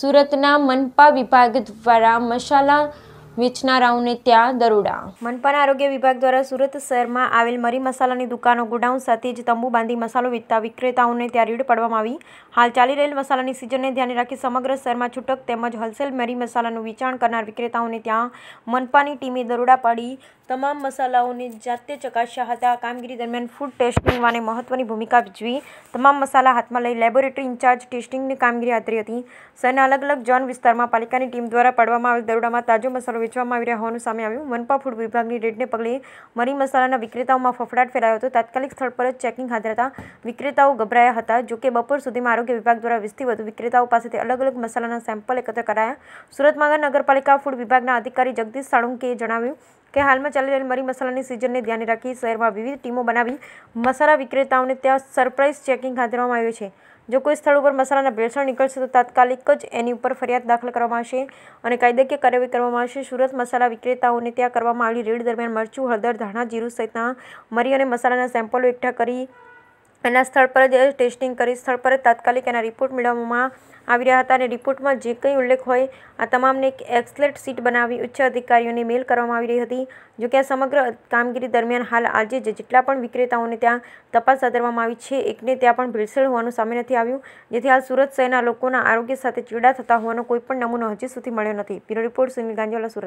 સુરતના મનપા વિભાગ દ્વારા મસાલા વેચનારાઓને ત્યાં દરોડા મનપાના આરોગ્ય વિભાગ દ્વારા સુરત શહેરમાં આવેલ મરી મસાલાની દુકાનો ગોડાઉન સાથે જ તંબુ બાંધી મસાલો વેચતા વિક્રેતાઓને ત્યાં રેડ પાડવામાં આવી હાલ ચાલી રહેલ મસાલાની સિઝનને ધ્યાને રાખી સમગ્ર શહેરમાં છૂટક તેમજ હોલસેલ મરી મસાલાનું વેચાણ કરનાર વિક્રેતાઓને ત્યાં મનપાની ટીમે દરોડા પાડી તમામ મસાલાઓને જાતે ચકાસ્યા હતા કામગીરી દરમિયાન ફૂડ ટેસ્ટિંગ વાને મહત્વની ભૂમિકા ભજવી તમામ મસાલા હાથમાં લઈ લેબોરેટરી ઇન્ચાર્જ ટેસ્ટિંગની કામગીરી હાથરી હતી શહેરના અલગ અલગ ઝોન વિસ્તારમાં પાલિકાની ટીમ દ્વારા પાડવામાં આવેલ દરોડામાં તાજો મસાલો વેચવામાં આવી રહ્યા હોવાનું સામે આવ્યું મનપા ફૂડ વિભાગની રેડને પગલે મરી મસાલાના વિક્રેતાઓમાં ફફડાટ ફેલાયો હતો તાત્કાલિક સ્થળ પર જ ચેકિંગ હાજર હતા વિક્રેતાઓ ગભરાયા હતા જોકે બપોર સુધીમાં આરોગ્ય વિભાગ દ્વારા વિસ્તી વધુ વિક્રેતાઓ પાસેથી અલગ અલગ મસાલાના સેમ્પલ એકત્ર કરાયા સુરત માંગા નગરપાલિકા ફૂડ વિભાગના અધિકારી જગદીશ સાળુંકીએ જણાવ્યું કે હાલમાં ચાલી રહેલ મરી મસાલાની સિઝનને ધ્યાને રાખી શહેરમાં વિવિધ ટીમો બનાવી મસાલા વિક્રેતાઓને ત્યાં સરપ્રાઇઝ ચેકિંગ હાજરવામાં આવ્યું છે જો કોઈ સ્થળ ઉપર મસાલાના ભેળસણ નીકળશે તો તાત્કાલિક જ એની ઉપર ફરિયાદ દાખલ કરવામાં આવશે અને કાયદાકીય કાર્યવાહી કરવામાં આવશે સુરત મસાલા વિક્રેતાઓને ત્યાં કરવામાં આવેલી રેડ દરમિયાન મરચું હળદર ધાણા જીરું સહિતના મરી અને મસાલાના સેમ્પલો એકઠા કરી એના સ્થળ પર જ ટેસ્ટિંગ કરી સ્થળ પર તાત્કાલિક એના રિપોર્ટ મેળવવામાં આવી રહ્યા હતા અને રિપોર્ટમાં જે કંઈ ઉલ્લેખ હોય આ તમામને એક એક્સલેટ સીટ બનાવી ઉચ્ચ અધિકારીઓને મેલ કરવામાં આવી રહી હતી જોકે આ સમગ્ર કામગીરી દરમિયાન હાલ આજે જ જેટલા પણ વિક્રેતાઓને ત્યાં તપાસ આદરવામાં આવી છે એકને ત્યાં પણ ભેળસેળ હોવાનું સામે નથી આવ્યું જેથી હાલ સુરત શહેરના લોકોના આરોગ્ય સાથે ચીડા થતા હોવાનો કોઈ પણ નમૂનો હજી સુધી મળ્યો નથી બ્યુરો રિપોર્ટ સુનિલ ગાંધીવાલા સુરત